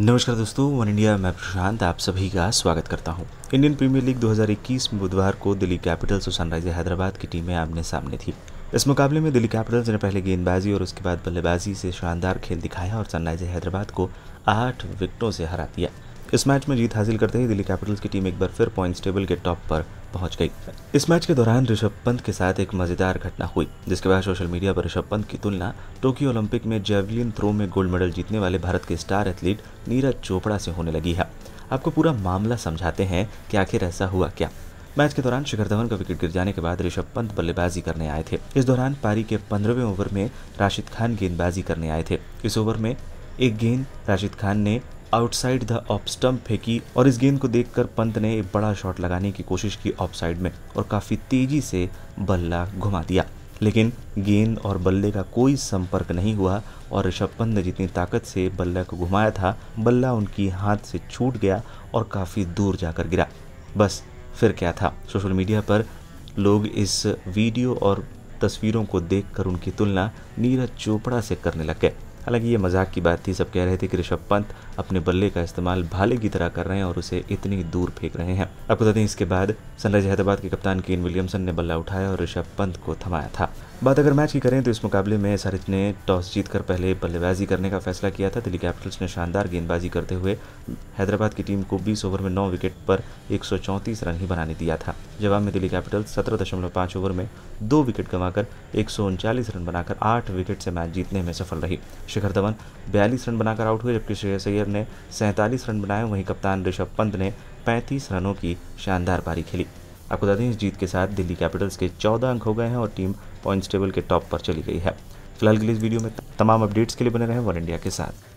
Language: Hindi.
नमस्कार दोस्तों वन इंडिया मैं प्रशांत आप सभी का स्वागत करता हूं। इंडियन प्रीमियर लीग 2021 में बुधवार को दिल्ली कैपिटल्स और सनराइजर हैदराबाद की टीमें आमने सामने थी इस मुकाबले में दिल्ली कैपिटल्स ने पहले गेंदबाजी और उसके बाद बल्लेबाजी से शानदार खेल दिखाया और सनराइजर हैदराबाद को आठ विकेटों से हरा दिया इस मैच में जीत हासिल करते ही दिल्ली कैपिटल्स की टीम एक बार फिर पॉइंट्स टेबल के टॉप पर पहुंच गई इस मैच के दौरान ऋषभ पंत के साथ एक मजेदार घटना हुई जिसके बाद सोशल मीडिया पर ऋषभ पंत की तुलना टोक्यो ओलंपिक में जेवलिन थ्रो में गोल्ड मेडल जीतने वाले भारत के स्टार एथलीट नीरज चोपड़ा से होने लगी है आपको पूरा मामला समझाते हैं कि आखिर ऐसा हुआ क्या मैच के दौरान शिखर धवन का विकेट गिर जाने के बाद ऋषभ पंत बल्लेबाजी करने आए थे इस दौरान पारी के पंद्रहवें ओवर में राशिद खान गेंदबाजी करने आए थे इस ओवर में एक गेंद राशिद खान ने आउटसाइड द ऑफ स्टम्प फेंकी और इस गेंद को देखकर पंत ने एक बड़ा शॉट लगाने की कोशिश की ऑफ साइड में और काफी तेजी से बल्ला घुमा दिया लेकिन गेंद और बल्ले का कोई संपर्क नहीं हुआ और ऋषभ पंत ने जितनी ताकत से बल्ले को घुमाया था बल्ला उनकी हाथ से छूट गया और काफ़ी दूर जाकर गिरा बस फिर क्या था सोशल मीडिया पर लोग इस वीडियो और तस्वीरों को देखकर उनकी तुलना नीरज चोपड़ा से करने लग गए हालांकि ये मजाक की बात थी सब कह रहे थे कि ऋषभ पंत अपने बल्ले का इस्तेमाल भाले की तरह कर रहे हैं और उसे इतनी दूर फेंक रहे हैं अब बता दें इसके बाद सनराइज हैदराबाद के कप्तान केन विलियमसन ने बल्ला उठाया और ऋषभ पंत को थमाया था बात अगर मैच की करें तो इस मुकाबले में एसआरएच ने टॉस जीतकर पहले बल्लेबाजी करने का फैसला किया था दिल्ली कैपिटल्स ने शानदार गेंदबाजी करते हुए हैदराबाद की टीम को 20 ओवर में 9 विकेट पर 134 रन ही बनाने दिया था जवाब में दिल्ली कैपिटल्स सत्रह दशमलव पाँच ओवर में दो विकेट गंवाकर एक रन बनाकर आठ विकेट से मैच जीतने में सफल रही शिखर धवन बयालीस रन बनाकर आउट हुए जबकि श्रेय सैयर ने सैंतालीस रन बनाए वहीं कप्तान ऋषभ पंत ने पैंतीस रनों की शानदार पारी खेली आपको बता दें इस जीत के साथ दिल्ली कैपिटल्स के चौदह अंक हो गए हैं और टीम पॉइंट्स टेबल के टॉप पर चली गई है फिलहाल के लिए इस वीडियो में तमाम अपडेट्स के लिए बने रहे वन इंडिया के साथ